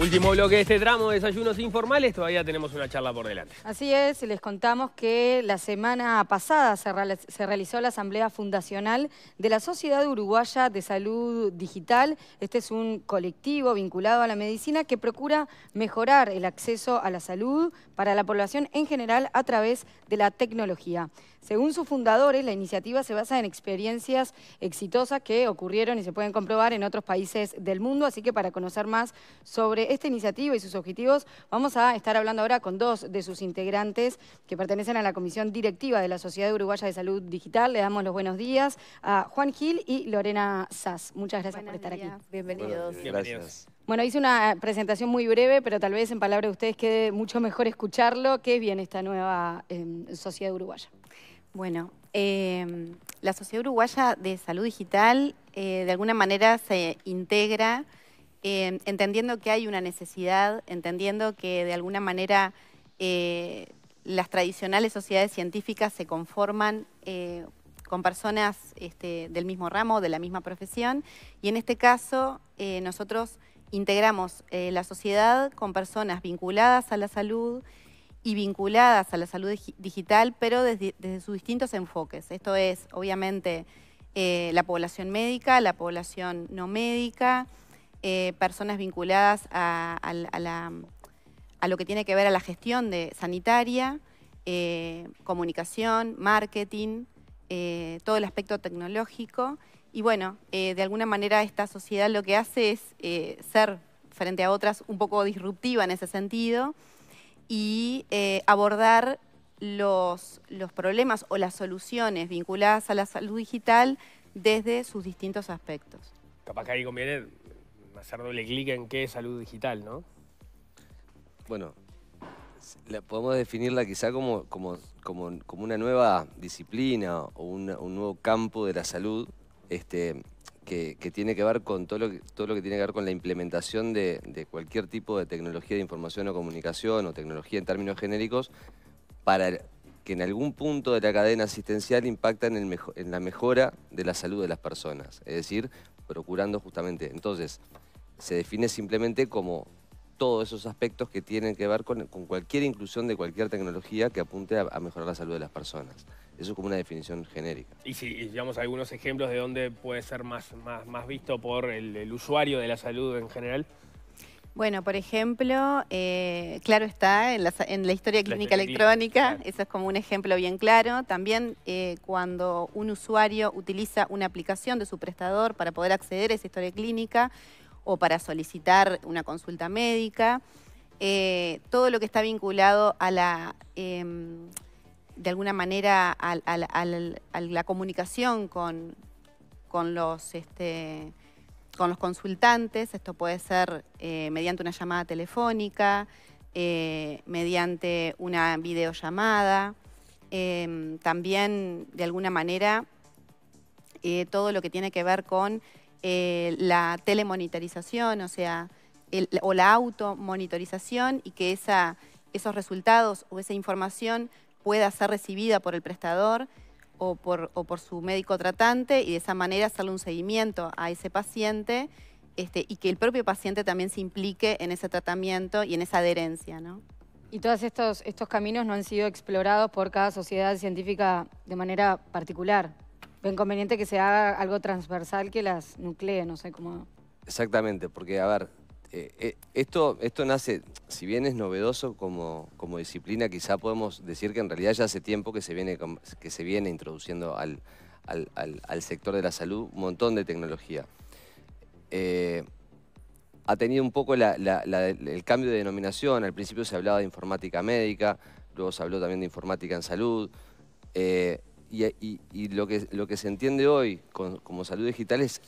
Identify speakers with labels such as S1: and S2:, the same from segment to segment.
S1: Último bloque de este tramo de desayunos informales, todavía tenemos una charla por delante.
S2: Así es, les contamos que la semana pasada se, realizó la Asamblea Fundacional de la Sociedad Uruguaya de Salud Digital. Este es un colectivo vinculado a la medicina que procura mejorar el acceso a la salud para la población en general a través de la tecnología. Según sus fundadores, la iniciativa se basa en experiencias exitosas que ocurrieron y se pueden comprobar en otros países del mundo, así que para conocer más sobre esta iniciativa y sus objetivos, vamos a estar hablando ahora con dos de sus integrantes que pertenecen a la Comisión Directiva de la Sociedad Uruguaya de Salud Digital. Le damos los buenos días a Juan Gil y Lorena Sass. Muchas gracias por estar aquí. Bienvenidos.
S1: Gracias.
S2: Bueno, hice una presentación muy breve, pero tal vez en palabras de ustedes quede mucho mejor escucharlo. ¿Qué es bien esta
S3: nueva em, sociedad uruguaya? Bueno, em, la Sociedad Uruguaya de Salud Digital eh, de alguna manera se integra Em, entendiendo que hay una necesidad, entendiendo que de alguna manera eh, las tradicionales sociedades científicas se conforman eh, con personas este, del mismo ramo, de la misma profesión, y en este caso eh, nosotros integramos la sociedad con personas vinculadas a la salud y vinculadas a la salud digital, pero desde sus distintos enfoques. Esto es, obviamente, la población médica, la población no médica, eh, personas vinculadas a, lo que tiene que ver a la gestión de sanitaria, eh, comunicación, marketing, eh, todo el aspecto tecnológico. Y bueno, de alguna manera esta sociedad lo que hace es ser, frente a otras, un poco disruptiva en ese sentido y abordar los, los problemas o las soluciones vinculadas a la salud digital desde sus distintos aspectos
S1: capaz que ahí conviene hacer doble clic en qué es salud digital, ¿no? Bueno, podemos definirla quizá como, como, una nueva disciplina o un nuevo campo de la salud este, que, tiene que ver con todo lo que, todo lo que tiene que ver con la implementación de, cualquier tipo de tecnología de información o comunicación o tecnología en términos genéricos para que en algún punto de la cadena asistencial impacta en, el en la mejora de la salud de las personas. Es decir, procurando justamente. Entonces, se define simplemente como todos esos aspectos que tienen que ver con, cualquier inclusión de cualquier tecnología que apunte a, mejorar la salud de las personas. Eso es como una definición genérica. Y si llevamos digamos algunos ejemplos de dónde puede ser más, más, visto por el, usuario de la salud en general.
S3: Bueno, por ejemplo, eh, claro está, en la, historia clínica electrónica, eso es como un ejemplo bien claro. También eh, cuando un usuario utiliza una aplicación de su prestador para poder acceder a esa historia clínica o para solicitar una consulta médica. Eh, todo lo que está vinculado a la, em, de alguna manera, a, la comunicación con, los, este, con los consultantes. Esto puede ser eh, mediante una llamada telefónica, eh, mediante una videollamada. Em, también, de alguna manera, todo lo que tiene que ver con eh, la telemonitorización, o sea, o la automonitorización y que esos resultados o esa información pueda ser recibida por el prestador o por, su médico tratante y de esa manera hacerle un seguimiento a ese paciente este, y que el propio paciente también se implique en ese tratamiento y en esa adherencia. Y todos estos caminos no han
S2: sido explorados por cada sociedad científica de manera particular. Ven conveniente que se haga algo transversal que las nuclee, no sé cómo...
S1: Exactamente, porque a ver, eh, eh, esto, esto nace, si bien es novedoso como, como disciplina, quizá podemos decir que en realidad ya hace tiempo que se viene, que se viene introduciendo al, sector de la salud un montón de tecnología. Eh, ha tenido un poco el cambio de denominación, al principio se hablaba de informática médica, luego se habló también de informática en salud y, lo, que, se entiende hoy como salud digital es,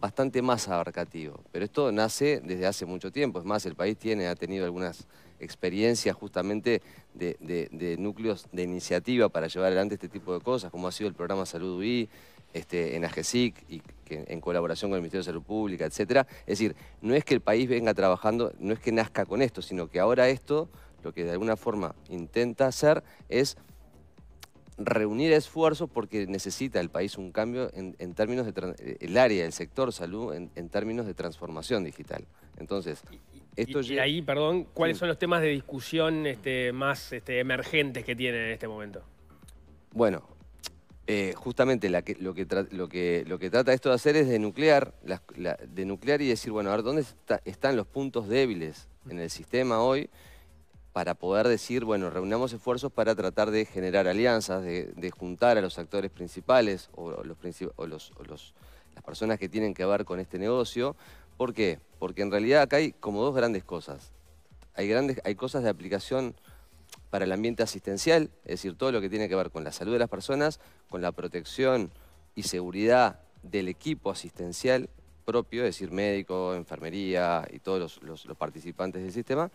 S1: bastante más abarcativo, pero esto nace desde hace mucho tiempo, es más, el país tiene, ha tenido algunas experiencias justamente de, núcleos de iniciativa para llevar adelante este tipo de cosas, como ha sido el programa Salud UI, este, en AGESIC y en colaboración con el Ministerio de Salud Pública, etcétera. Es decir, no es que el país venga trabajando, no es que nazca con esto, sino que ahora esto lo que de alguna forma intenta hacer es reunir esfuerzos porque necesita el país un cambio en, términos de eh, el área, el sector salud, en, términos de transformación digital. Entonces, esto y, ahí, perdón, ¿cuáles son los temas de discusión este, más este, emergentes que tienen en este momento? Bueno, eh, justamente lo, que lo, que, lo que trata esto de hacer es denuclear, y decir, bueno, a ver, ¿dónde están los puntos débiles en el sistema hoy? para poder decir, bueno, reunamos esfuerzos para tratar de generar alianzas, de, juntar a los actores principales o, los, las personas que tienen que ver con este negocio. ¿Por qué? Porque en realidad acá hay como dos grandes cosas. Hay, grandes, hay cosas de aplicación para el ambiente asistencial, es decir, todo lo que tiene que ver con la salud de las personas, con la protección y seguridad del equipo asistencial propio, es decir, médico, enfermería y todos los, los participantes del sistema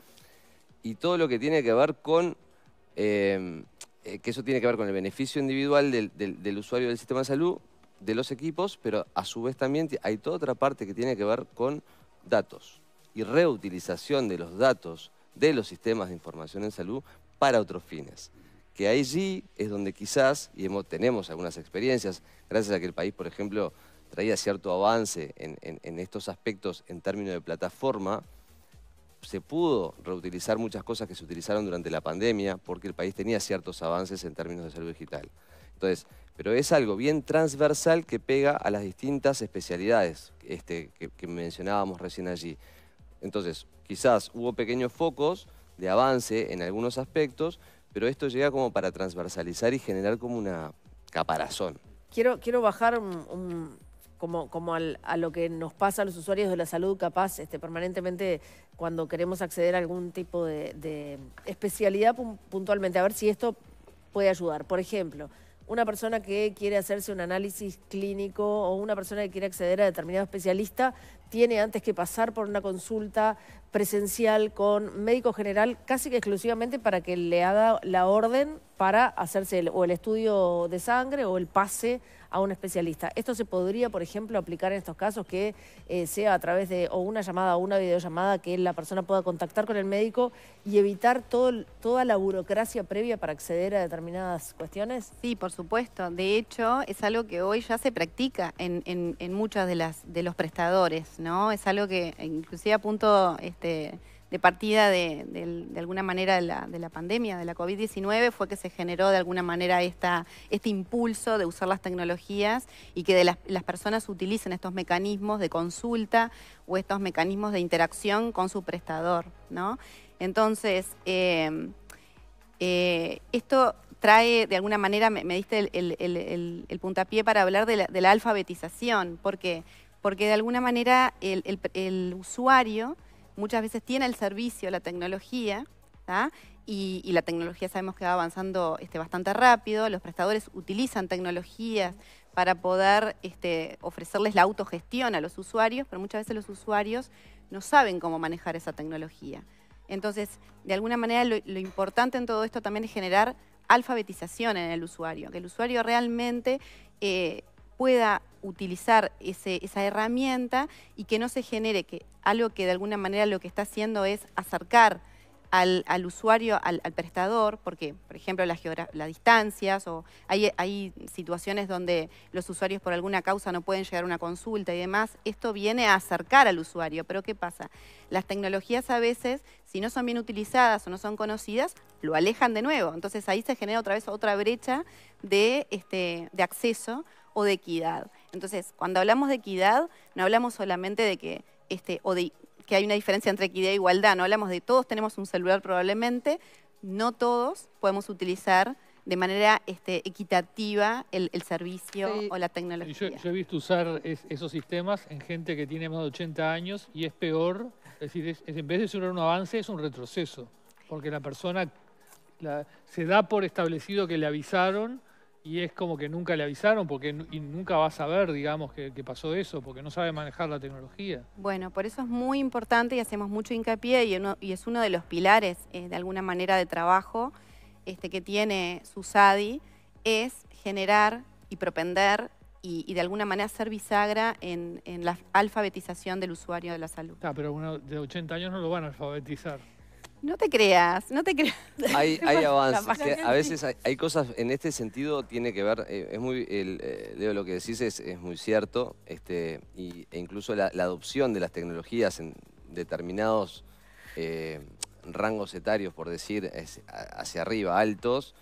S1: y todo lo que tiene que ver con, em, eh, que eso tiene que ver con el beneficio individual del, usuario del sistema de salud, de los equipos, pero a su vez también hay toda otra parte que tiene que ver con datos y reutilización de los datos de los sistemas de información en salud para otros fines. Que allí es donde quizás, y hemos, tenemos algunas experiencias, gracias a que el país, por ejemplo, traía cierto avance en estos aspectos en términos de plataforma, se pudo reutilizar muchas cosas que se utilizaron durante la pandemia porque el país tenía ciertos avances en términos de salud digital. Entonces, pero es algo bien transversal que pega a las distintas especialidades este, que, mencionábamos recién allí. Entonces, quizás hubo pequeños focos de avance en algunos aspectos, pero esto llega como para transversalizar y generar como una caparazón.
S3: Quiero, quiero bajar un como, como a lo que nos pasa a los usuarios de la salud, capaz este, permanentemente cuando queremos acceder a algún tipo de, de especialidad puntualmente, a ver si esto puede ayudar. Por ejemplo, una persona que quiere hacerse un análisis clínico o una persona que quiere acceder a determinado especialista tiene antes que pasar por una consulta presencial con médico general, casi que exclusivamente para que le haga la orden para hacerse o el estudio de sangre o el pase a un especialista. Esto se podría, por ejemplo, aplicar en estos casos que eh, sea a través de o una llamada o una videollamada que la persona pueda contactar con el médico y evitar toda la burocracia previa para acceder a determinadas cuestiones. Sí, por supuesto. De hecho, es algo que hoy ya se practica en, en, en muchas de de los prestadores. ¿no? Es algo que eh, inclusive a punto este, de partida de, alguna manera de la, pandemia, de la COVID-19, fue que se generó de alguna manera este impulso de usar las tecnologías y que las, personas utilicen estos mecanismos de consulta o estos mecanismos de interacción con su prestador. ¿no? Entonces, em, eh, esto trae, de alguna manera, me, diste el, puntapié para hablar de la alfabetización, porque porque de alguna manera el, usuario muchas veces tiene el servicio, la tecnología, y, la tecnología sabemos que va avanzando este, bastante rápido, los prestadores utilizan tecnologías para poder este, ofrecerles la autogestión a los usuarios, pero muchas veces los usuarios no saben cómo manejar esa tecnología. Entonces, de alguna manera, lo, importante en todo esto también es generar alfabetización en el usuario, que el usuario realmente eh, pueda utilizar esa herramienta y que no se genere que algo que de alguna manera lo que está haciendo es acercar al, usuario, al, prestador, porque, por ejemplo, las, distancias o hay, situaciones donde los usuarios por alguna causa no pueden llegar a una consulta y demás, esto viene a acercar al usuario. Pero ¿qué pasa? Las tecnologías a veces, si no son bien utilizadas o no son conocidas, lo alejan de nuevo. Entonces ahí se genera otra vez otra brecha este, de acceso o de equidad. Entonces, cuando hablamos de equidad, no hablamos solamente de que, este, o de, que hay una diferencia entre equidad e igualdad, no hablamos de todos tenemos un celular probablemente, no todos podemos utilizar de manera este, equitativa el, servicio o la
S1: tecnología. Yo, he visto usar esos sistemas en gente que tiene más de 80 años y es peor, es decir, en vez de ser un avance es un retroceso, porque la persona se da por establecido que le avisaron y es como que nunca le avisaron porque y nunca va a saber, digamos, que, pasó eso, porque no sabe manejar la tecnología.
S3: Bueno, por eso es muy importante y hacemos mucho hincapié y, es uno de los pilares, eh, de alguna manera, de trabajo este, que tiene SUSADI, es generar y propender y, de alguna manera ser bisagra en, la alfabetización del usuario de la salud.
S1: Ah, pero de 80 años no lo van a alfabetizar.
S3: No te creas, no te creas. Hay, avances. a veces
S1: hay, cosas, en este sentido tiene que ver, eh, es muy, eh, lo que decís es, muy cierto, este, y, e incluso la, adopción de las tecnologías en determinados eh, rangos etarios, por decir, hacia arriba, altos,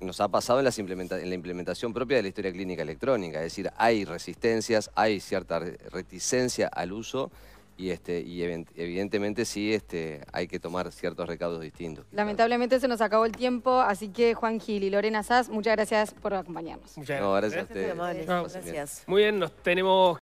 S1: nos ha pasado en, en la implementación propia de la historia clínica electrónica, es decir, hay resistencias, hay cierta reticencia al uso, y este y evidentemente sí este hay que tomar ciertos recaudos distintos.
S2: Lamentablemente se nos acabó el tiempo, así que Juan Gil y Lorena Sass, muchas gracias por acompañarnos.
S1: Muchas gracias. Gracias. Muy bien, nos tenemos